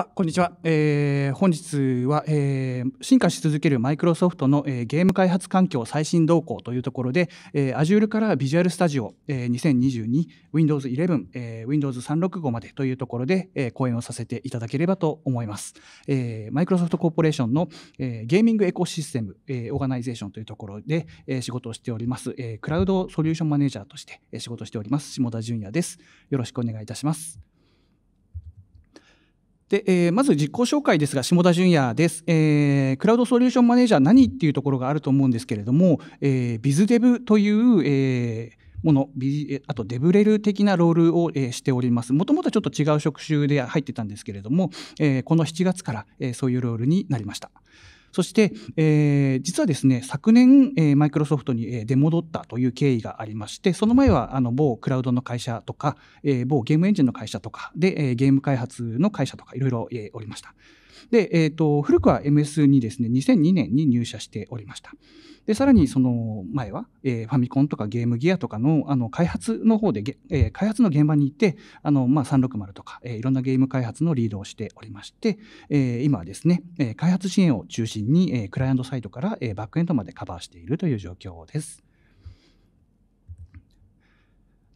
あこんにちは、えー、本日は、えー、進化し続けるマイクロソフトの、えー、ゲーム開発環境最新動向というところで、えー、Azure から Visual Studio、えー、2022 Windows 11、えー、Windows 365までというところで、えー、講演をさせていただければと思います。マイクロソフトコーポレーションの、えー、ゲーミングエコシステム、えー、オーガナイゼーションというところで、えー、仕事をしております、えー、クラウドソリューションマネージャーとして仕事をしております下田淳也です。よろしくお願いいたします。で、えー、まず実行紹介ですが、下田淳也です、えー。クラウドソリューションマネージャー何っていうところがあると思うんですけれども、えー、ビズデブという、えー、ものあとデブレル的なロールを、しておりますもともとはちょっと違う職種で入ってたんですけれども、えー、この7月から、えー、そういうロールになりました。そして、えー、実はですね昨年、えマイクロソフトに出戻ったという経緯がありましてその前はあの某クラウドの会社とか、えー、某ゲームエンジンの会社とかで、えー、ゲーム開発の会社とかいろいろおりました。で、えーと、古くは MS にですね2002年に入社しておりましたでさらにその前は、えー、ファミコンとかゲームギアとかのあの開発の方で、えー、開発の現場に行ってあの、まあ、360とか、えー、いろんなゲーム開発のリードをしておりまして、えー、今はですね、えー、開発支援を中心に、えー、クライアントサイトから、えー、バックエンドまでカバーしているという状況です。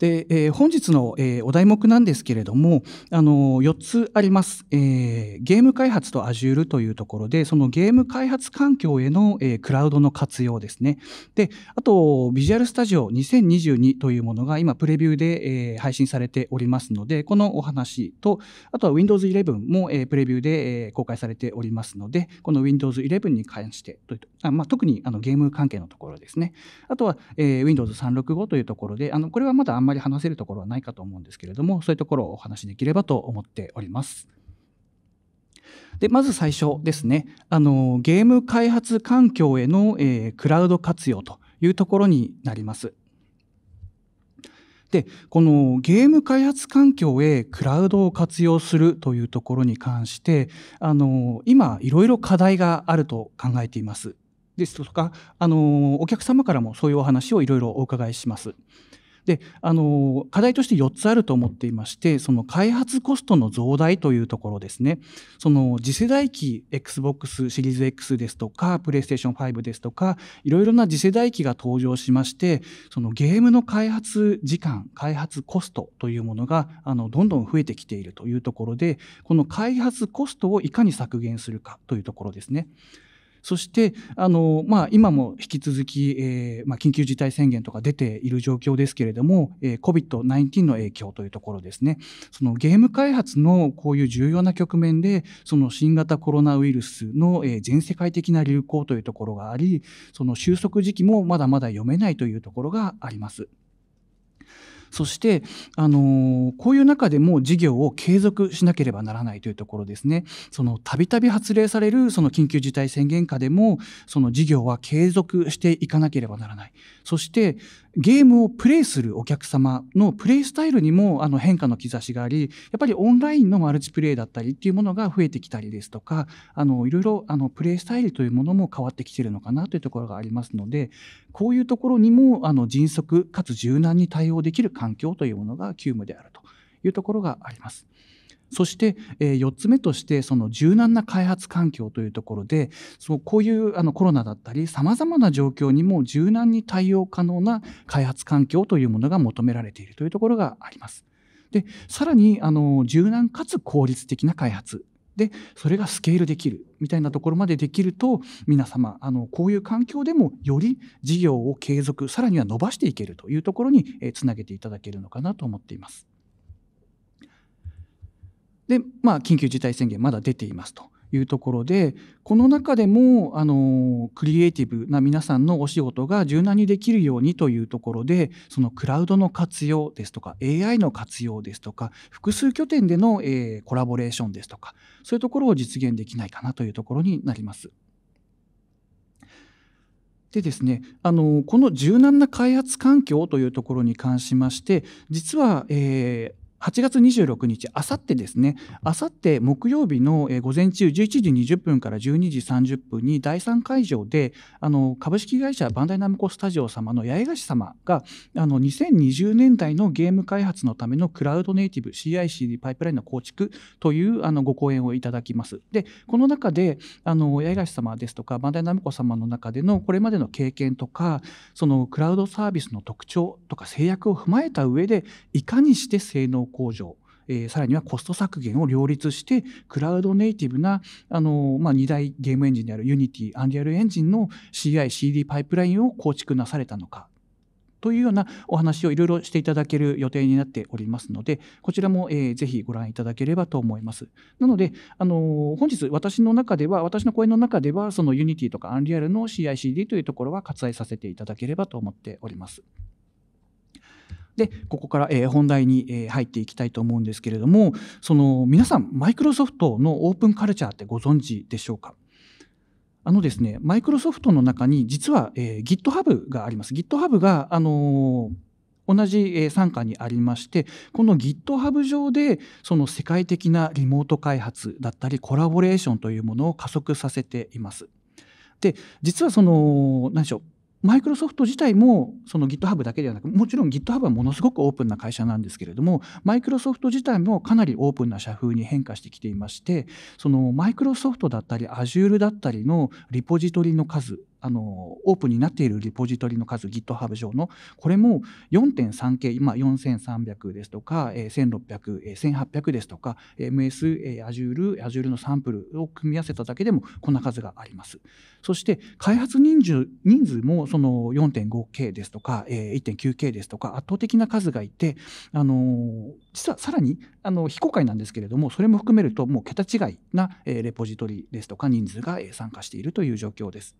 で、えー、本日の、えー、お題目なんですけれども、あの4つあります、えー、ゲーム開発と Azure というところで、そのゲーム開発環境への、えクラウドの活用ですね。で、あと、ビジュアルスタジオ2022というものが今、プレビューで、え配信されておりますので、このお話と、あとは Windows 11も、えプレビューで、え公開されておりますので、この Windows 11に関して、あまあ、特にあのゲーム関係のところですね。あとは、え Windows 365というところで、あのこれはまだあんまりまり話せるところはないかと思うんですけれどもそういうところをお話しできればと思っております。でまず最初ですねあのゲーム開発環境への、えー、クラウド活用というところになります。でこのゲーム開発環境へクラウドを活用するというところに関してあの今いろいろ課題があると考えています。ですとかあのお客様からもそういうお話をいろいろお伺いします。であの課題として4つあると思っていましてその開発コストの増大というところですねその次世代機 XBOX シリーズ X ですとか PlayStation5 ですとかいろいろな次世代機が登場しましてそのゲームの開発時間開発コストというものがあのどんどん増えてきているというところでこの開発コストをいかに削減するかというところですね。そして、あのまあ、今も引き続き、えー、まあ、緊急事態宣言とか出ている状況ですけれども、えー、COVID-19 の影響というところですね、そのゲーム開発のこういう重要な局面で、その新型コロナウイルスの、えー、全世界的な流行というところがあり、その収束時期もまだまだ読めないというところがあります。そして、あのこういう中でも事業を継続しなければならないというところですね。そのたびたび発令されるその緊急事態宣言下でもその事業は継続していかなければならない。そしてゲームをプレイするお客様のプレイスタイルにもあの変化の兆しがあり、やっぱりオンラインのマルチプレイだったりっていうものが増えてきたりですとか、あのいろいろあのプレイスタイルというものも変わってきているのかなというところがありますので、こういうところにもあの迅速かつ柔軟に対応できる環境というものが急務であるというところがあります。そして、え4つ目としてその柔軟な開発環境というところでそうこういうあのコロナだったりさまざまな状況にも柔軟に対応可能な開発環境というものが求められているというところがあります。でさらにあの柔軟かつ効率的な開発でそれがスケールできるみたいなところまでできると皆様あのこういう環境でもより事業を継続さらには伸ばしていけるというところにつなげていただけるのかなと思っています。で、まあ、緊急事態宣言まだ出ていますと。いうところでこの中でもあのクリエイティブな皆さんのお仕事が柔軟にできるようにというところでそのクラウドの活用ですとか AI の活用ですとか複数拠点での、えー、コラボレーションですとかそういうところを実現できないかなというところになります。でですね、あのこの柔軟な開発環境というところに関しまして実は、えー、8月26日、あさってですね、あさって木曜日の午前中11時20分から12時30分に第3会場で、あの株式会社バンダイナムコスタジオ様の八重樫様が、あの2020年代のゲーム開発のためのクラウドネイティブ CICD パイプラインの構築というあのご講演をいただきます。で、この中で、あの八重樫様ですとか、バンダイナムコ様の中でのこれまでの経験とか、そのクラウドサービスの特徴とか制約を踏まえた上で、いかにして性能向上、えー、さらにはコスト削減を両立してクラウドネイティブなあの、まあ、2大ゲームエンジンである Unity、Unreal エンジンの CI、CD パイプラインを構築なされたのかというようなお話をいろいろしていただける予定になっておりますので、こちらも、えー、ぜひご覧いただければと思います。なので、あの本日私の中では、私の講演の中では、その Unity とか Unreal の CICD というところは割愛させていただければと思っております。でここから、え本題に、え入っていきたいと思うんですけれどもその皆さんマイクロソフトのオープンカルチャーってご存知でしょうかあのですね、マイクロソフトの中に実は、え GitHub があります。GitHub が、あの同じ傘下にありまして、この GitHub 上でその世界的なリモート開発だったりコラボレーションというものを加速させています。で、実はその何でしょうマイクロソフト自体もその GitHub だけではなくもちろん GitHub はものすごくオープンな会社なんですけれどもマイクロソフト自体もかなりオープンな社風に変化してきていましてそのマイクロソフトだったり Azure だったりのリポジトリの数あのオープンになっているリポジトリの数 GitHub 上のこれも 4.3K、4300ですとか、16001800ですとか MS、ー、Azure, Azure のサンプルを組み合わせただけでもこんな数がありますそして開発人数人数もその 4.5K ですとか、1.9K ですとか圧倒的な数がいてあの実はさらにあの非公開なんですけれどもそれも含めるともう桁違いな、レポジトリですとか人数が、参加しているという状況です。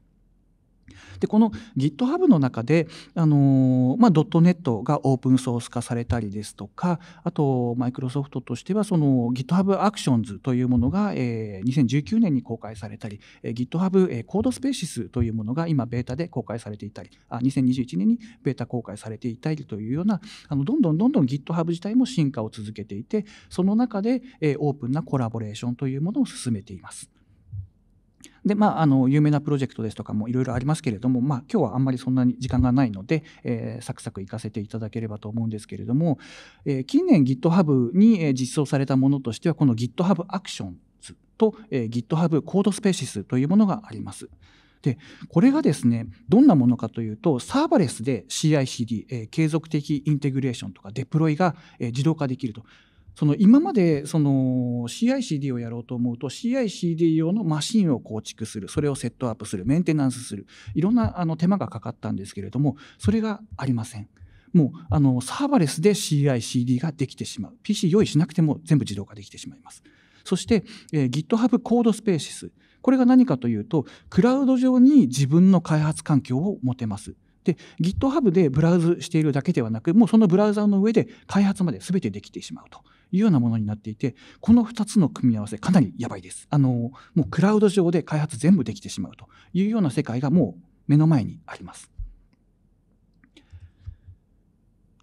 でこの GitHub の中で、あのまあ、.NET がオープンソース化されたりですとかあとマイクロソフトとしてはその GitHub Actions というものが、えー、2019年に公開されたり、えー、GitHub、えコードスペーシスというものが今ベータで公開されていたりあ2021年にベータ公開されていたりというようなあのどんどんどんどん GitHub 自体も進化を続けていてその中で、えー、オープンなコラボレーションというものを進めています。で、まあ、あの有名なプロジェクトですとかもいろいろありますけれども、まあ、今日はあんまりそんなに時間がないので、えー、サクサク行かせていただければと思うんですけれども、えー、近年 GitHub に実装されたものとしてはこの GitHub アクションズと、えー、GitHub コードスペーシスというものがあります。でこれがですねどんなものかというとサーバレスで CICD、えー、継続的インテグレーションとかデプロイが、えー、自動化できるとその今までその CICD をやろうと思うと CICD 用のマシンを構築するそれをセットアップするメンテナンスするいろんなあの手間がかかったんですけれどもそれがありません。もうあのサーバレスで CICD ができてしまう PC 用意しなくても全部自動化できてしまいますそして、えー、GitHub コードスペーシスこれが何かというとクラウド上に自分の開発環境を持てますで GitHub でブラウズしているだけではなくもうそのブラウザの上で開発まで全てできてしまうというようなものになっていてこの2つの組み合わせかなりやばいですあのもうクラウド上で開発全部できてしまうというような世界がもう目の前にあります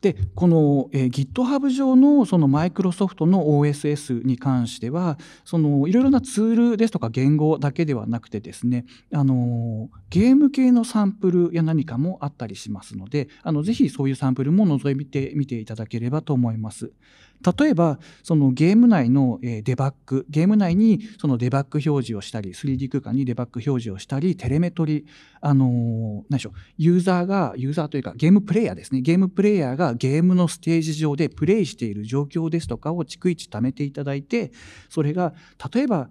でこの、えー、GitHub 上のそのマイクロソフトの OSS に関してはそのいろいろなツールですとか言語だけではなくてですねあのゲーム系のサンプルや何かもあったりしますのであのぜひそういうサンプルも覗いてみていただければと思います。例えばそのゲーム内のデバッグゲーム内にそのデバッグ表示をしたり 3D 空間にデバッグ表示をしたりテレメトリあの何でしょうユーザーがユーザーというかゲームプレイヤーですねゲームプレイヤーがゲームのステージ上でプレイしている状況ですとかを逐一貯めていただいてそれが例えば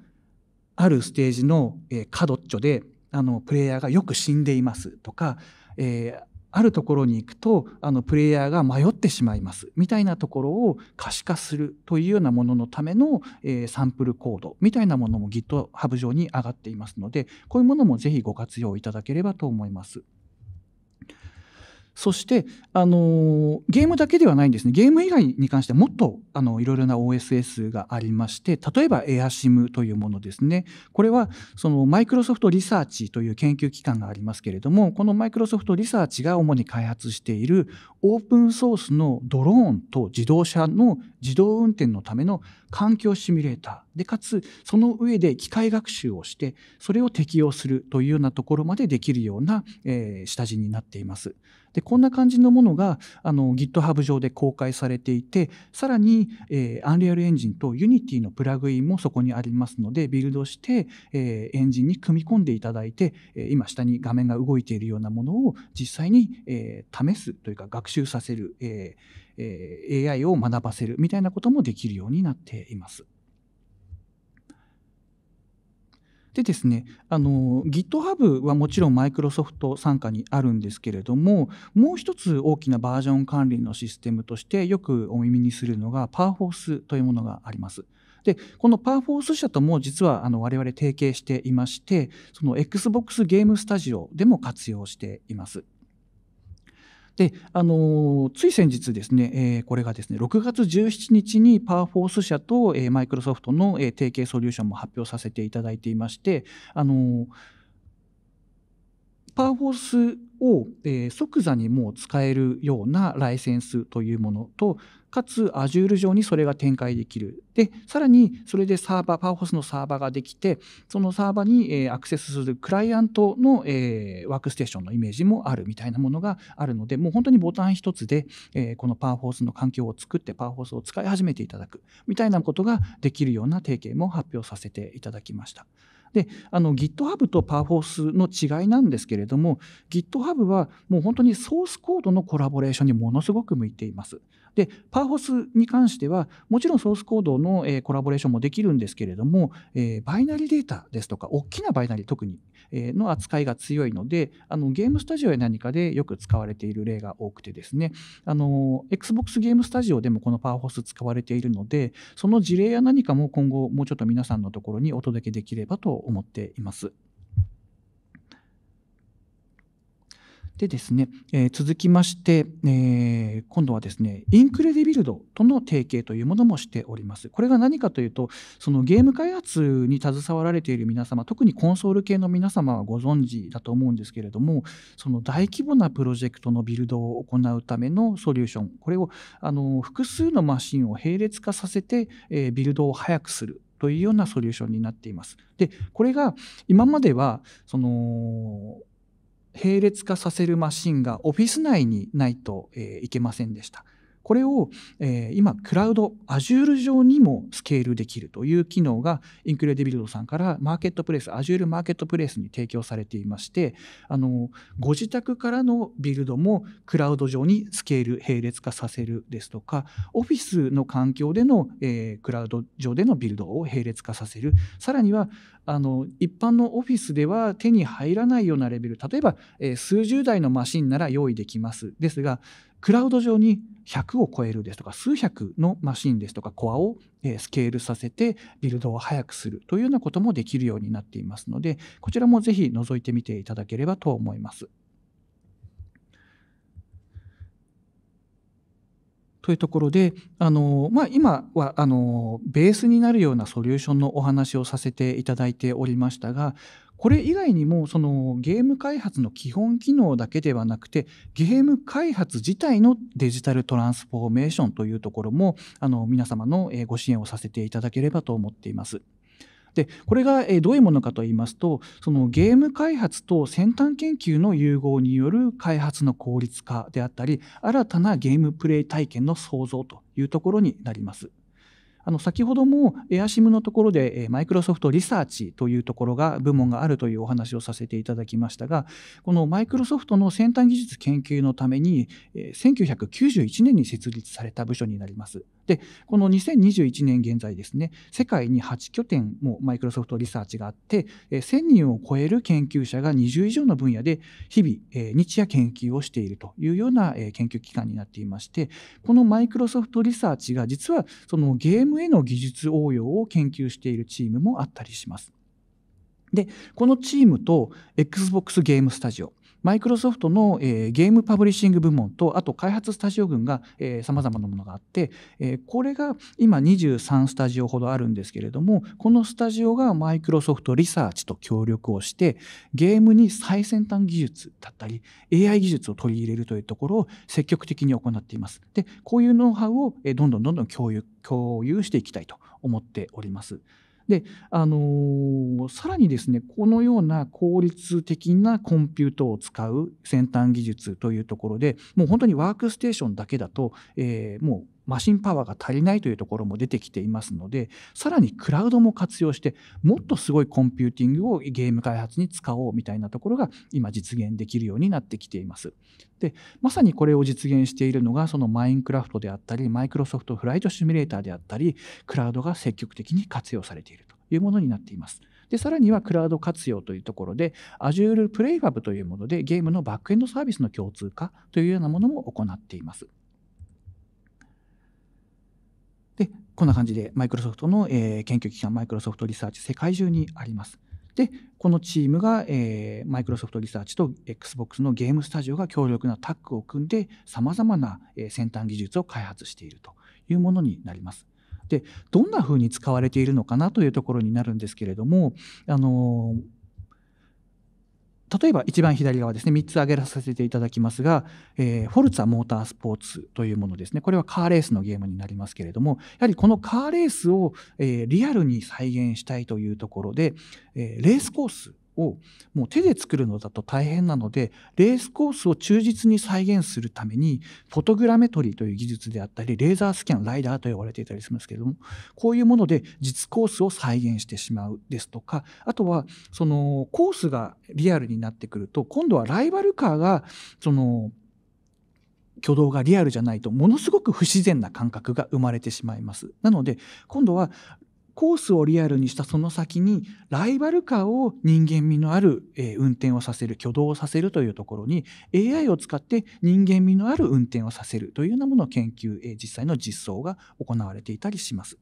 あるステージの角っちょであのプレイヤーがよく死んでいますとか、えー、あるところに行くとあのプレイヤーが迷ってしまいますみたいなところを可視化するというようなもののための、えー、サンプルコードみたいなものも GitHub 上に上がっていますのでこういうものもぜひご活用いただければと思います。そして、あのゲームだけではないんですね。ゲーム以外に関してはもっとあのいろいろな OSS がありまして、例えば AirSIM というものですね。これはそのマイクロソフトリサーチという研究機関がありますけれども、このマイクロソフトリサーチが主に開発しているオープンソースのドローンと自動車の自動運転のための環境シミュレーター。でかつその上で機械学習をしてそれを適用するというようなところまでできるような、えー、下地になっています。でこんな感じのものがあの GitHub 上で公開されていてさらに、えー、Unreal Engine と Unity のプラグインもそこにありますのでビルドして、えー、エンジンに組み込んでいただいて今下に画面が動いているようなものを実際に、えー、試すというか学習させる、えーえー、AI を学ばせるみたいなこともできるようになっています。でですねあの GitHub はもちろんマイクロソフト傘下にあるんですけれどももう一つ大きなバージョン管理のシステムとしてよくお耳にするのがパーフォースというものがあります。でこのパーフォース社とも実はあの我々提携していましてその XBOX ゲームスタジオでも活用しています。で、あのつい先日ですね、えー、これがですね、6月17日にパワーフォース社と、えマイクロソフトの、えー、提携ソリューションも発表させていただいていまして、あのパワーフォースを、え即座にもう使えるようなライセンスというものと、かつ Azure 上にそれが展開できるでさらにそれでサーバーパワーホスのサーバーができてそのサーバーにアクセスするクライアントのワークステーションのイメージもあるみたいなものがあるのでもう本当にボタン1つでこのパワーホースの環境を作ってパワーホースを使い始めていただくみたいなことができるような提携も発表させていただきました。であの GitHub と p e r f o r の違いなんですけれども GitHub はもう本当にソースコードのコラボレーションにものすごく向いています。で p e r f o r に関してはもちろんソースコードの、えコラボレーションもできるんですけれども、えバイナリデータですとか大きなバイナリ特に、えの扱いが強いのであのゲームスタジオや何かでよく使われている例が多くてですねあの XBOX ゲームスタジオでもこのパワーホス使われているのでその事例や何かも今後もうちょっと皆さんのところにお届けできればと思っています。でですね、えー、続きまして、えー、今度はですね、インクレディビルドとの提携というものもしております。これが何かというと、そのゲーム開発に携わられている皆様、特にコンソール系の皆様はご存知だと思うんですけれども、その大規模なプロジェクトのビルドを行うためのソリューション、これをあの複数のマシンを並列化させて、えー、ビルドを早くするというようなソリューションになっています。で、これが今まではその並列化させるマシンがオフィス内にないと、えいけませんでした。これを、えー、今クラウド Azure 上にもスケールできるという機能がインクレディビルドさんからマーケットプレイス Azure マーケットプレイスに提供されていましてあのご自宅からのビルドもクラウド上にスケール並列化させるですとかオフィスの環境での、えー、クラウド上でのビルドを並列化させるさらにはあの一般のオフィスでは手に入らないようなレベル例えば、えー、数十台のマシンなら用意できますですがクラウド上に100を超えるですとか数百のマシンですとかコアをスケールさせてビルドを速くするというようなこともできるようになっていますのでこちらもぜひ覗いてみていただければと思います。というところであの、まあ、今はあのベースになるようなソリューションのお話をさせていただいておりましたがこれ以外にもそのゲーム開発の基本機能だけではなくてゲーム開発自体のデジタルトランスフォーメーションというところもあの皆様のご支援をさせていただければと思っています。でこれがどういうものかといいますとそのゲーム開発と先端研究の融合による開発の効率化であったり新たなゲームプレイ体験の創造というところになります。あの先ほども AirSIM のところでマイクロソフトリサーチというところが部門があるというお話をさせていただきましたがこのマイクロソフトの先端技術研究のために1991年に設立された部署になります。でこの2021年現在ですね世界に8拠点もマイクロソフトリサーチがあって1000人を超える研究者が20以上の分野で日々日夜研究をしているというような研究機関になっていましてこのマイクロソフトリサーチが実はそのゲームへの技術応用を研究しているチームもあったりします。でこのチームと XBOX ゲームスタジオマイクロソフトの、えー、ゲームパブリッシング部門とあと開発スタジオ群がさまざまなものがあって、えー、これが今23スタジオほどあるんですけれどもこのスタジオがマイクロソフトリサーチと協力をしてゲームに最先端技術だったり AI 技術を取り入れるというところを積極的に行っています。でこういうノウハウをどんどんどんどん共有共有していきたいと思っております。で、あのー、さらにですねこのような効率的なコンピューーを使う先端技術というところでもう本当にワークステーションだけだと、えー、もうマシンパワーが足りないというところも出てきていますのでさらにクラウドも活用してもっとすごいコンピューティングをゲーム開発に使おうみたいなところが今実現できるようになってきています。でまさにこれを実現しているのがそのマインクラフトであったりマイクロソフトフライトシミュレーターであったりクラウドが積極的に活用されているというものになっています。でさらにはクラウド活用というところで Azure PlayFab というものでゲームのバックエンドサービスの共通化というようなものも行っています。でこんな感じでマイクロソフトの、えー、研究機関マイクロソフトリサーチ世界中にあります。でこのチームが、えー、マイクロソフトリサーチと XBOX のゲームスタジオが強力なタッグを組んでさまざまな、えー、先端技術を開発しているというものになります。でどんなふうに使われているのかなというところになるんですけれどもあのー例えば一番左側ですね3つ挙げさせていただきますが、えー、フォルツァモータースポーツというものですねこれはカーレースのゲームになりますけれどもやはりこのカーレースを、えー、リアルに再現したいというところで、えー、レースコースをもう手で作るのだと大変なのでレースコースを忠実に再現するためにフォトグラメトリーという技術であったりレーザースキャンライダーと呼ばれていたりしますけれどもこういうもので実コースを再現してしまうですとかあとはそのコースがリアルになってくると今度はライバルカーがその挙動がリアルじゃないとものすごく不自然な感覚が生まれてしまいます。なので今度はコースをリアルにしたその先にライバルカーを人間味のある、え運転をさせる挙動をさせるというところに AI を使って人間味のある運転をさせるというようなものを研究、え実際の実装が行われていたりします。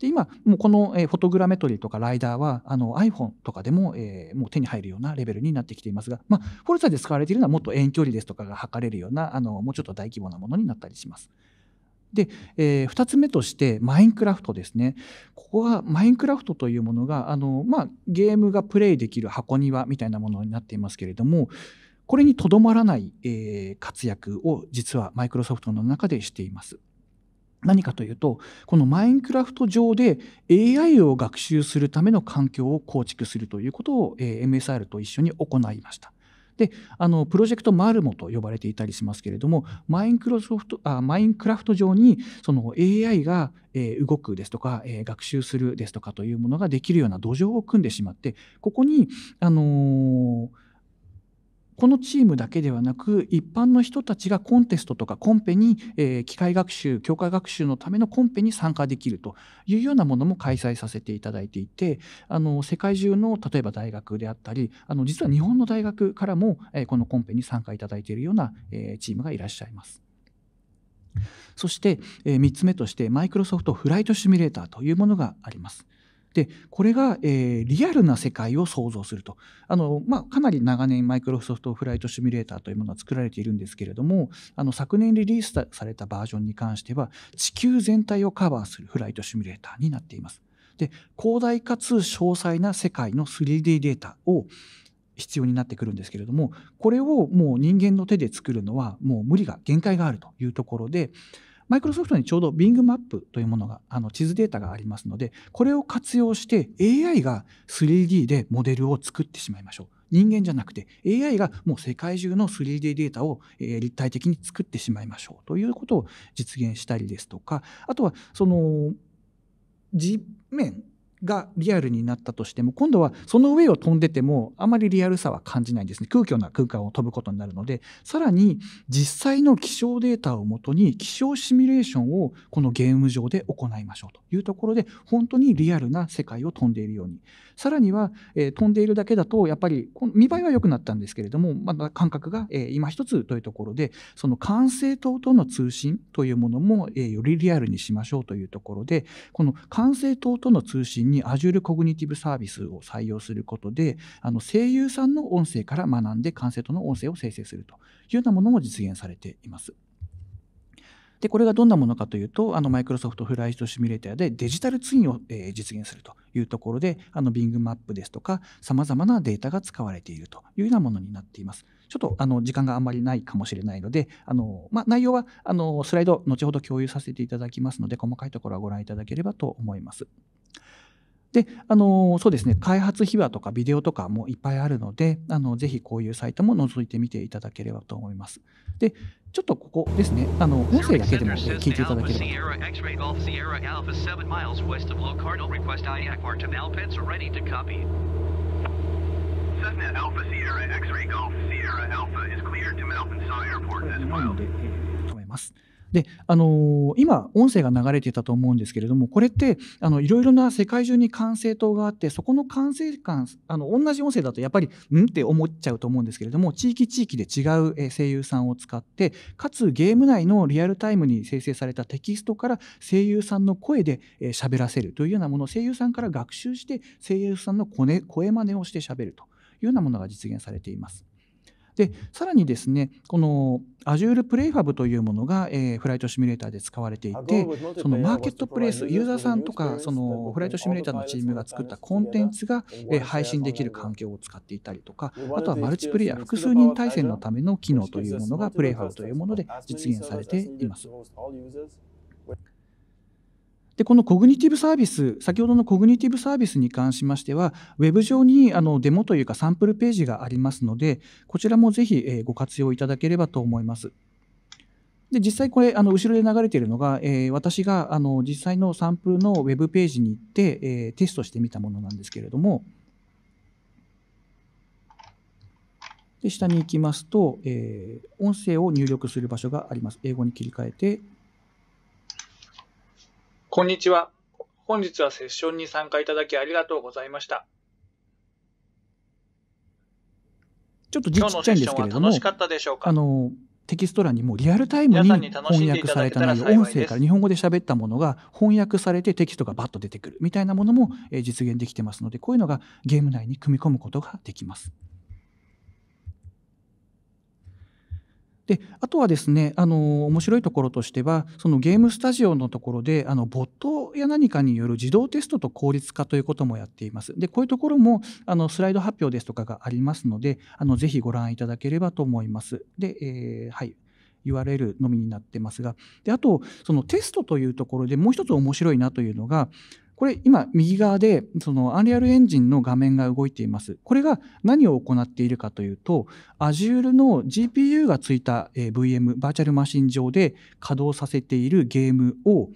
で今もうこの、えフォトグラメトリーとかライダーはあの iPhone とかでも、えー、もう手に入るようなレベルになってきていますが、まあ、フォルサで使われているのはもっと遠距離ですとかが測れるようなあのもうちょっと大規模なものになったりします。で、えー、2つ目としてマインクラフトですね。ここはマインクラフトというものがあの、まあ、ゲームがプレイできる箱庭みたいなものになっていますけれどもこれにとどまらない、えー、活躍を実はマイクロソフトの中でしています。何かというとこのマインクラフト上で AI を学習するための環境を構築するということを、えー、MSR と一緒に行いました。であのプロジェクトマルモと呼ばれていたりしますけれどもマインクロソフトあマインクラフト上にその AI が、え動くですとか、え学習するですとかというものができるような土壌を組んでしまってここにあのーこのチームだけではなく一般の人たちがコンテストとかコンペに、え機械学習教科学習のためのコンペに参加できるというようなものも開催させていただいていてあの世界中の例えば大学であったりあの実は日本の大学からも、えこのコンペに参加いただいているような、えチームがいらっしゃいます。そして、え3つ目としてマイクロソフトフライトシミュレーターというものがあります。でこれが、えー、リアルな世界を想像するとあの、まあ、かなり長年マイクロソフトフライトシミュレーターというものは作られているんですけれどもあの昨年リリースされたバージョンに関しては地球全体をカバーするフライトシミュレーターになっています。で広大かつ詳細な世界の 3D データを必要になってくるんですけれどもこれをもう人間の手で作るのはもう無理が限界があるというところでマイクロソフトにちょうど Bing マップというものがあの地図データがありますのでこれを活用して AI が 3D でモデルを作ってしまいましょう。人間じゃなくて AI がもう世界中の 3D データを立体的に作ってしまいましょうということを実現したりですとかあとはその地面がリアルになったとしても今度はその上を飛んでてもあまりリアルさは感じないんですね空虚な空間を飛ぶことになるのでさらに実際の気象データをもとに気象シミュレーションをこのゲーム上で行いましょうというところで本当にリアルな世界を飛んでいるようにさらには、えー、飛んでいるだけだとやっぱり見栄えは良くなったんですけれどもまだ感覚が、えー、今一つというところでその管制塔との通信というものも、えー、よりリアルにしましょうというところでこの管制塔との通信に Azure コグニティブサービスを採用することで、あの声優さんの音声から学んで、完成との音声を生成するというようなものも実現されています。で、これがどんなものかというと、あの、マイクロソフトフライトシミュレーターでデジタルツインを、えー、実現するというところで、あの、Bing マップですとか、様々なデータが使われているというようなものになっています。ちょっと、あの、時間があんまりないかもしれないので、あの、まあ、内容は、あの、スライド、後ほど共有させていただきますので、細かいところはご覧いただければと思います。であのそうですね開発秘話とかビデオとかもいっぱいあるのであのぜひこういうサイトも覗いてみていただければと思います。でちょっとここですねあの音声だけでも聞いていただければ。なので、えー、止めます。で、あのー、今、音声が流れていたと思うんですけれども、これって、あの、いろいろな世界中に管制塔があって、そこの管制官、あの、同じ音声だとやっぱり、んって思っちゃうと思うんですけれども、地域地域で違う声優さんを使って、かつゲーム内のリアルタイムに生成されたテキストから声優さんの声で喋らせるというようなもの、声優さんから学習して、声優さんの声真似をして喋るというようなものが実現されています。でさらにですねこの Azure Playfab というものが、えー、フライトシミュレーターで使われていてそのマーケットプレイスユーザーさんとかそのフライトシミュレーターのチームが作ったコンテンツが、えー、配信できる環境を使っていたりとかあとはマルチプレイヤー複数人対戦のための機能というものが Playfab というもので実現されています。でこのコグニティブサービス先ほどのコグニティブサービスに関しましては Web 上にあのデモというかサンプルページがありますのでこちらもぜひ、えご活用いただければと思います。で実際これあの後ろで流れているのが、えー、私があの実際のサンプルのウェブページに行って、えー、テストしてみたものなんですけれどもで下に行きますと、えー、音声を入力する場所があります。英語に切り替えてこんにちは。本日はセッションに参加いただきありがとうございました。ちょっと字ちっちゃいんですけれども、あのテキスト欄にもリアルタイムに翻訳された内容、音声から日本語で喋ったものが翻訳されてテキストがバッと出てくるみたいなものも実現できてますので、こういうのがゲーム内に組み込むことができます。であとはですねあの面白いところとしてはそのゲームスタジオのところであのボットや何かによる自動テストと効率化ということもやっています。でこういうところもあのスライド発表ですとかがありますのであのぜひご覧いただければと思います。で、えー、はい URL のみになってますがであとそのテストというところでもう一つ面白いなというのがこれ今右側でそのアンリアルエンジンの画面が動いています。これが何を行っているかというと Azure の GPU がついた VM バーチャルマシン上で稼働させているゲームを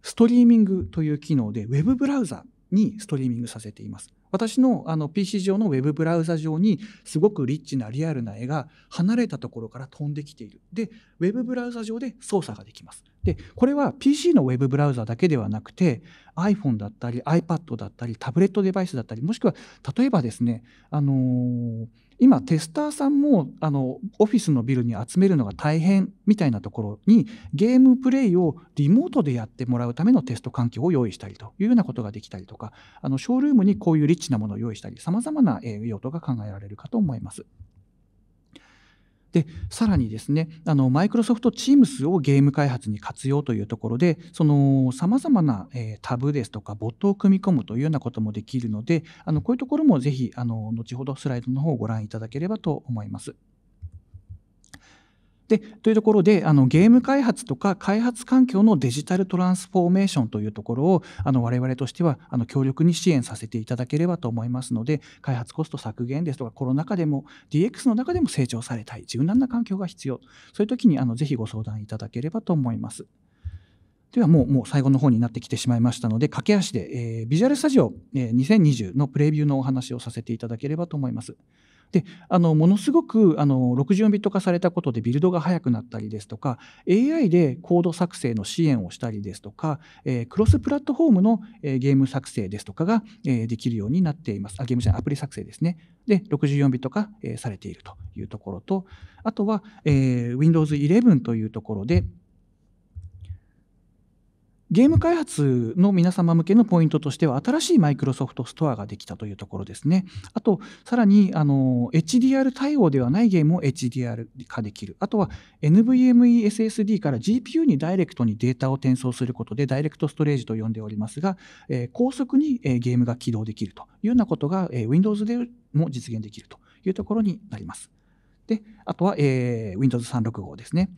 ストリーミングという機能で Web ブラウザにストリーミングさせています。私のあの PC 上のウェブブラウザ上にすごくリッチなリアルな絵が離れたところから飛んできているでウェブブラウザ上で操作ができますでこれは PC のウェブブラウザだけではなくて iPhone だったり iPad だったりタブレットデバイスだったりもしくは例えばですねあのー今テスターさんもあのオフィスのビルに集めるのが大変みたいなところにゲームプレイをリモートでやってもらうためのテスト環境を用意したりというようなことができたりとかあのショールームにこういうリッチなものを用意したりさまざまな用途が考えられるかと思います。でさらにですねあのマイクロソフト Teams をゲーム開発に活用というところでそのさまざまな、えー、タブですとかボットを組み込むというようなこともできるのであのこういうところもぜひあの後ほどスライドの方をご覧いただければと思います。でというところであのゲーム開発とか開発環境のデジタルトランスフォーメーションというところをあの我々としてはあの強力に支援させていただければと思いますので開発コスト削減ですとかコロナ禍でも DX の中でも成長されたい柔軟な環境が必要そういう時にあのぜひご相談いただければと思います。ではもうもう最後の方になってきてしまいましたので駆け足で、えー、ビジュアルスタジオ、え2020のプレビューのお話をさせていただければと思います。であのものすごくあの64ビット化されたことでビルドが速くなったりですとか AI でコード作成の支援をしたりですとか、えー、クロスプラットフォームの、えー、ゲーム作成ですとかが、えー、できるようになっていますあゲームじゃないアプリ作成ですねで64ビット化、えされているというところとあとは、え Windows 11というところでゲーム開発の皆様向けのポイントとしては、新しいマイクロソフトストアができたというところですね。あと、さらにあの HDR 対応ではないゲームを HDR 化できる。あとは NVMe SSD から GPU にダイレクトにデータを転送することで、ダイレクトストレージと呼んでおりますが、えー、高速にゲームが起動できるというようなことが、えー、Windows でも実現できるというところになります。であとは、えー、Windows 365ですね。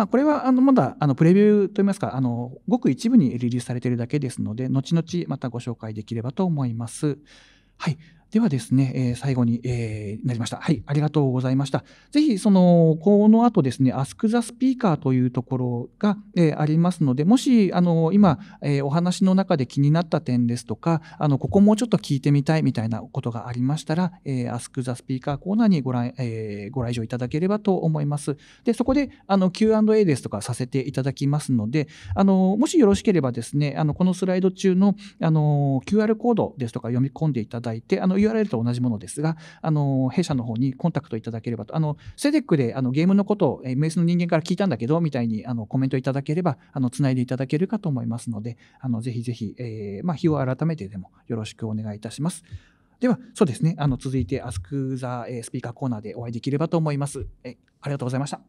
まあ、これはあのまだあのプレビューといいますかあのごく一部にリリースされているだけですので後々またご紹介できればと思います。はい、ではですね、えー、最後に、えー、なりました。はい、ありがとうございました。ぜひ、その、この後ですね、Ask the Speaker というところが、えー、ありますので、もし、あの、今、えー、お話の中で気になった点ですとか、あの、ここもうちょっと聞いてみたいみたいなことがありましたら、えー、Ask the Speaker コーナーにご来,、えー、ご来場いただければと思います。で、そこで、あの、Q&A ですとかさせていただきますので、あの、もしよろしければですね、あの、このスライド中の、あの、QR コードですとか読み込んでいただいて、あの、URL と同じものですが、あの弊社の方にコンタクトいただければと、あのセデックであのゲームのことを MS の人間から聞いたんだけどみたいにあのコメントいただければ、あのつないでいただけるかと思いますので、あのぜひぜひ、えー、まあ、日を改めてでもよろしくお願いいたします。では、そうですね、あの続いて Ask the スピーカーコーナーでお会いできればと思います。えありがとうございました。